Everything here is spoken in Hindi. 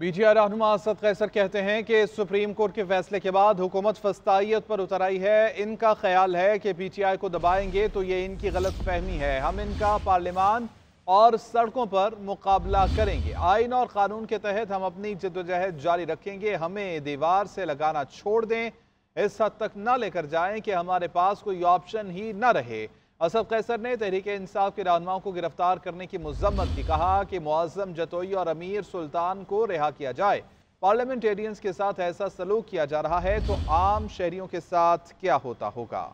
बीटीआई रहनुमा असद कैसर कहते हैं कि सुप्रीम कोर्ट के फैसले के बाद हुकूमत फस्ताइत पर उतर आई है इनका ख्याल है कि पीटीआई को दबाएंगे तो ये इनकी गलत फहमी है हम इनका पार्लियामान और सड़कों पर मुकाबला करेंगे आइन और कानून के तहत हम अपनी जद्दोजहद जारी रखेंगे हमें दीवार से लगाना छोड़ दें इस हद तक ना लेकर जाएं कि हमारे पास कोई ऑप्शन ही ना रहे असफ कैसर ने तहरीक इंसाफ के रहनुमाओं को गिरफ्तार करने की मजम्मत की कहा कि मुआजम जतोई और अमीर सुल्तान को रिहा किया जाए पार्लियामेंटेरियंस के साथ ऐसा सलूक किया जा रहा है तो आम शहरियों के साथ क्या होता होगा